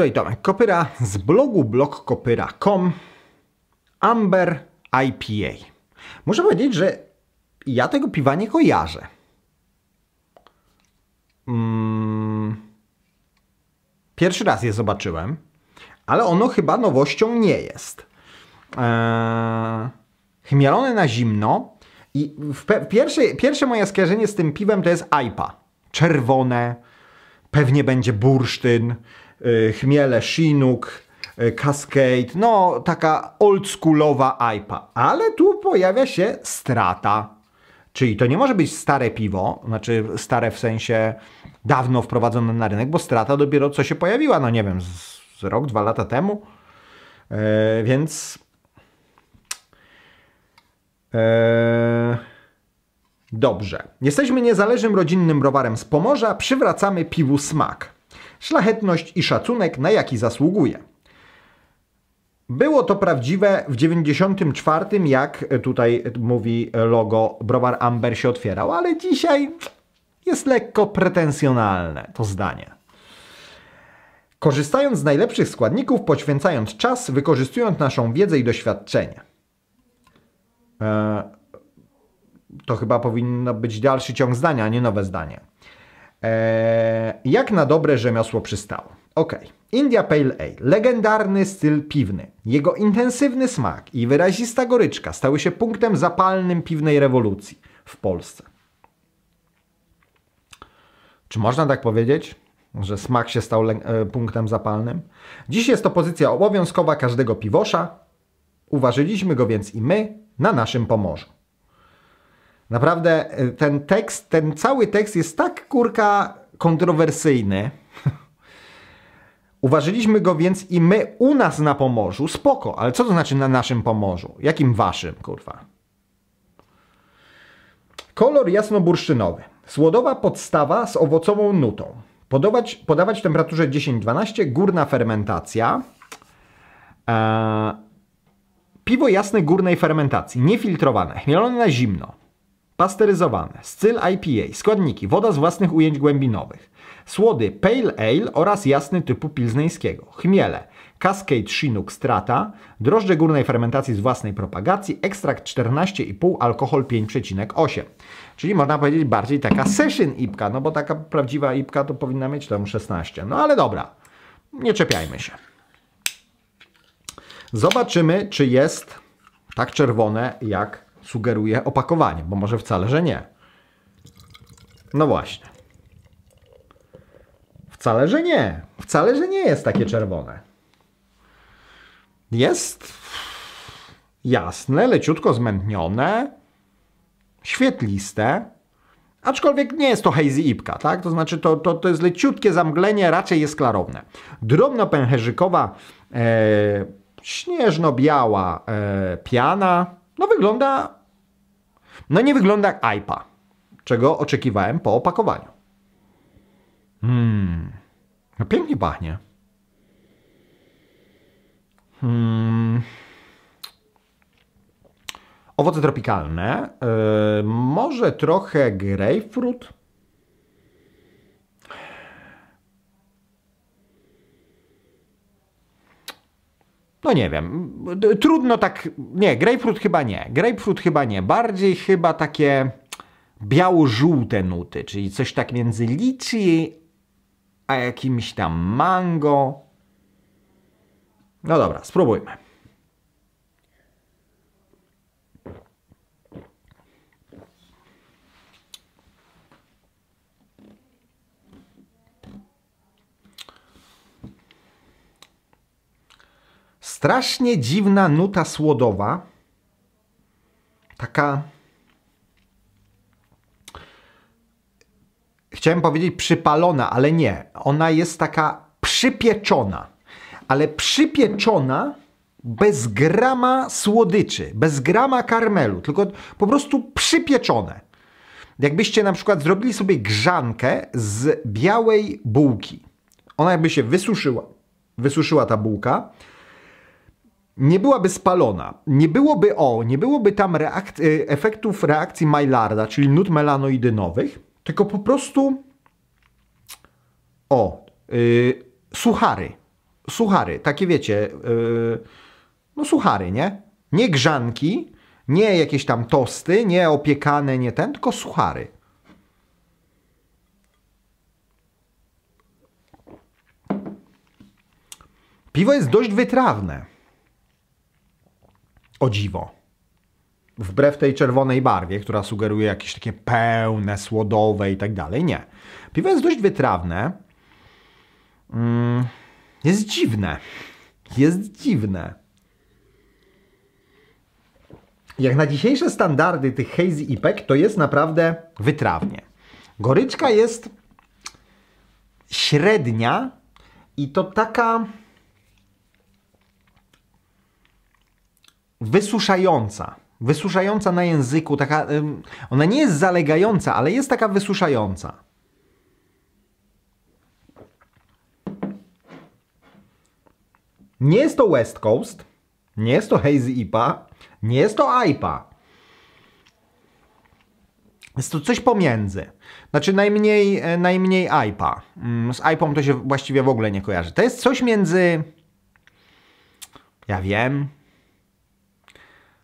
tutaj Tomek Kopyra z blogu blogkopyra.com Amber IPA. Muszę powiedzieć, że ja tego piwa nie kojarzę. Mm. Pierwszy raz je zobaczyłem, ale ono chyba nowością nie jest. Eee, chmielone na zimno i pierwsze, pierwsze moje skojarzenie z tym piwem to jest IPA. Czerwone, pewnie będzie bursztyn, Y, chmiele Chinook, y, Cascade, no taka oldschoolowa IPA. Ale tu pojawia się strata. Czyli to nie może być stare piwo, znaczy stare w sensie dawno wprowadzone na rynek, bo strata dopiero co się pojawiła, no nie wiem, z, z rok, dwa lata temu. E, więc e, dobrze. Jesteśmy niezależnym rodzinnym browarem z Pomorza, przywracamy piwu smak szlachetność i szacunek, na jaki zasługuje. Było to prawdziwe w 94, jak tutaj mówi logo Browar Amber się otwierał, ale dzisiaj jest lekko pretensjonalne to zdanie. Korzystając z najlepszych składników, poświęcając czas, wykorzystując naszą wiedzę i doświadczenie. Eee, to chyba powinno być dalszy ciąg zdania, a nie nowe zdanie. Eee, jak na dobre rzemiosło przystało. Ok. India Pale Ale, legendarny styl piwny. Jego intensywny smak i wyrazista goryczka stały się punktem zapalnym piwnej rewolucji w Polsce. Czy można tak powiedzieć, że smak się stał e, punktem zapalnym? Dziś jest to pozycja obowiązkowa każdego piwosza. Uważyliśmy go więc i my na naszym Pomorzu. Naprawdę y, ten tekst, ten cały tekst jest tak kurka kontrowersyjny. Uważyliśmy go więc i my u nas na Pomorzu, spoko, ale co to znaczy na naszym Pomorzu? Jakim waszym, kurwa? Kolor jasnoburszczynowy. Słodowa podstawa z owocową nutą. Podawać, podawać w temperaturze 10-12, górna fermentacja. Eee, piwo jasne górnej fermentacji, niefiltrowane, chmielone na zimno pasteryzowane, styl IPA, składniki, woda z własnych ujęć głębinowych, słody Pale Ale oraz jasny typu pilzneńskiego, chmiele, Cascade Chinook Strata, drożdże górnej fermentacji z własnej propagacji, ekstrakt 14,5, alkohol 5,8. Czyli można powiedzieć bardziej taka session ipka, no bo taka prawdziwa ipka to powinna mieć tam 16. No ale dobra, nie czepiajmy się. Zobaczymy, czy jest tak czerwone jak sugeruje opakowanie, bo może wcale, że nie. No właśnie. Wcale, że nie. Wcale, że nie jest takie czerwone. Jest jasne, leciutko zmętnione, świetliste, aczkolwiek nie jest to hazy ipka, tak? To znaczy to, to, to jest leciutkie zamglenie, raczej jest klarowne. Drobno pęcherzykowa, e, śnieżno-biała e, piana, no wygląda no nie wygląda jak iPa, czego oczekiwałem po opakowaniu. Hmm, no pięknie pachnie. Hmm. Owoce tropikalne, yy, może trochę grejpfrut, No nie wiem, trudno tak, nie, grapefruit chyba nie, grapefruit chyba nie, bardziej chyba takie biało-żółte nuty, czyli coś tak między liczy a jakimś tam mango. No dobra, spróbujmy. strasznie dziwna nuta słodowa. Taka. Chciałem powiedzieć przypalona, ale nie. Ona jest taka przypieczona. Ale przypieczona bez grama słodyczy, bez grama karmelu, tylko po prostu przypieczone. Jakbyście na przykład zrobili sobie grzankę z białej bułki. Ona jakby się wysuszyła, wysuszyła ta bułka, nie byłaby spalona, nie byłoby o, nie byłoby tam y, efektów reakcji Maillarda, czyli nut melanoidynowych, tylko po prostu o, yy, suchary, suchary, takie wiecie, yy, no suchary, nie? Nie grzanki, nie jakieś tam tosty, nie opiekane, nie ten, tylko suchary. Piwo jest dość wytrawne. O dziwo. Wbrew tej czerwonej barwie, która sugeruje jakieś takie pełne, słodowe i tak dalej. Nie. Piwo jest dość wytrawne. Mm, jest dziwne. Jest dziwne. Jak na dzisiejsze standardy tych hazy ipek, to jest naprawdę wytrawnie. Goryczka jest średnia i to taka wysuszająca. Wysuszająca na języku, taka. Ona nie jest zalegająca, ale jest taka wysuszająca. Nie jest to West Coast, nie jest to Hazy IPA, nie jest to IPA. Jest to coś pomiędzy. Znaczy najmniej, e, najmniej IPA. Mm, z IPA to się właściwie w ogóle nie kojarzy. To jest coś między... Ja wiem,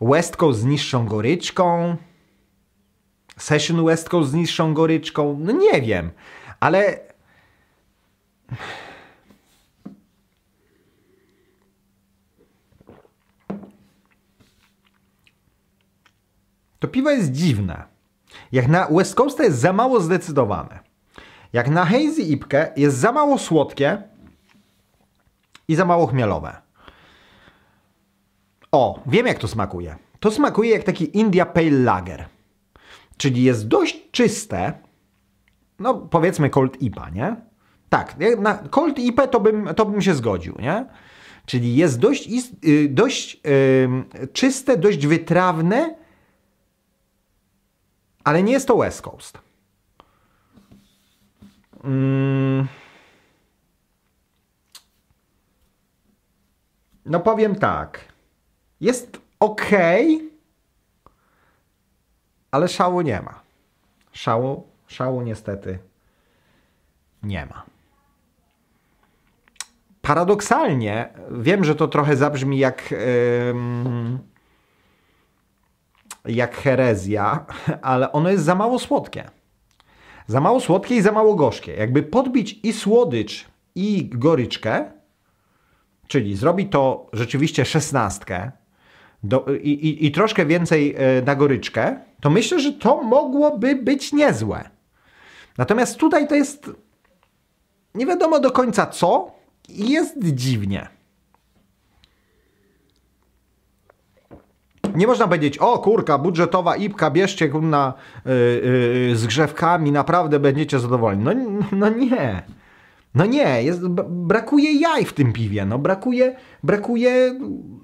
West Coast z niższą goryczką, Session West Coast z niższą goryczką, no nie wiem, ale to piwo jest dziwne. Jak na West Coast jest za mało zdecydowane. Jak na Hazy Ipkę jest za mało słodkie i za mało chmielowe. O, wiem jak to smakuje. To smakuje jak taki India Pale Lager. Czyli jest dość czyste, no powiedzmy Cold IPA, nie? Tak, na Cold IPA to bym, to bym się zgodził, nie? Czyli jest dość, ist, y, dość yy, czyste, dość wytrawne, ale nie jest to West Coast. Mm. No powiem tak. Jest ok, ale szału nie ma. Szału, szału niestety nie ma. Paradoksalnie, wiem, że to trochę zabrzmi jak, yy, jak herezja, ale ono jest za mało słodkie. Za mało słodkie i za mało gorzkie. Jakby podbić i słodycz, i goryczkę, czyli zrobi to rzeczywiście szesnastkę, do, i, i, i, troszkę więcej e, na goryczkę, to myślę, że to mogłoby być niezłe. Natomiast tutaj to jest nie wiadomo do końca co i jest dziwnie. Nie można powiedzieć, o kurka, budżetowa ipka, bierzcie na yy, yy, z grzewkami, naprawdę będziecie zadowoleni. No, no nie. No nie, jest, brakuje jaj w tym piwie, no brakuje, brakuje,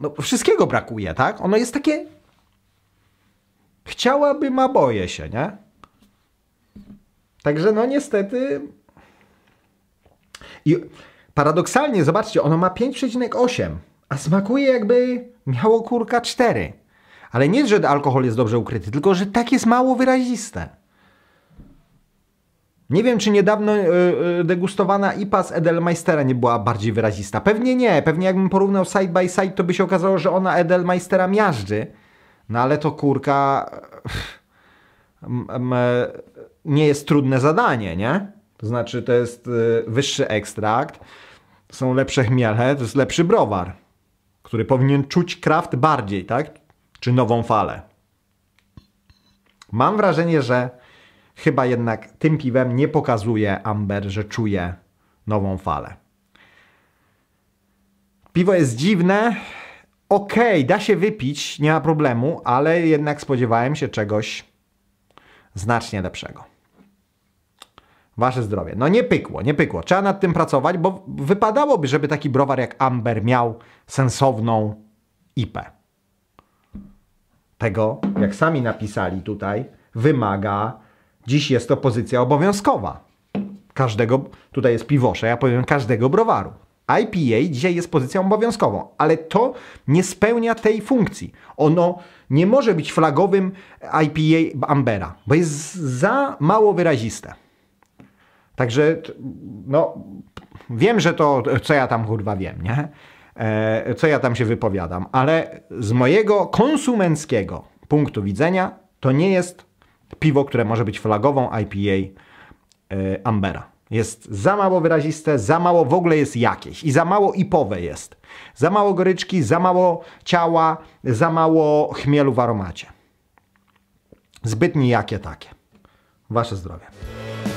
no wszystkiego brakuje, tak? Ono jest takie, chciałaby, ma boję się, nie? Także no niestety... I paradoksalnie, zobaczcie, ono ma 5,8, a smakuje jakby miało kurka 4. Ale nie, że alkohol jest dobrze ukryty, tylko że tak jest mało wyraziste. Nie wiem, czy niedawno yy, degustowana IPA z Edelmeistera nie była bardziej wyrazista. Pewnie nie, pewnie jakbym porównał side by side, to by się okazało, że ona Edelmeistera miażdży. No ale to kurka... E, nie jest trudne zadanie, nie? To znaczy, to jest wyższy ekstrakt, są lepsze chmiele, to jest lepszy browar, który powinien czuć kraft bardziej, tak? Czy nową falę. Mam wrażenie, że Chyba jednak tym piwem nie pokazuje Amber, że czuje nową falę. Piwo jest dziwne. Okej, okay, da się wypić, nie ma problemu, ale jednak spodziewałem się czegoś znacznie lepszego. Wasze zdrowie. No nie pykło, nie pykło. Trzeba nad tym pracować, bo wypadałoby, żeby taki browar jak Amber miał sensowną IPę. Tego, jak sami napisali tutaj, wymaga Dziś jest to pozycja obowiązkowa. Każdego, tutaj jest piwosze, ja powiem każdego browaru. IPA dzisiaj jest pozycją obowiązkową, ale to nie spełnia tej funkcji. Ono nie może być flagowym IPA Ambera, bo jest za mało wyraziste. Także, no, wiem, że to, co ja tam kurwa wiem, nie? E, co ja tam się wypowiadam, ale z mojego konsumenckiego punktu widzenia to nie jest piwo, które może być flagową IPA e, Ambera. Jest za mało wyraziste, za mało w ogóle jest jakieś i za mało ipowe jest. Za mało goryczki, za mało ciała, za mało chmielu w aromacie. Zbyt nijakie takie. Wasze zdrowie.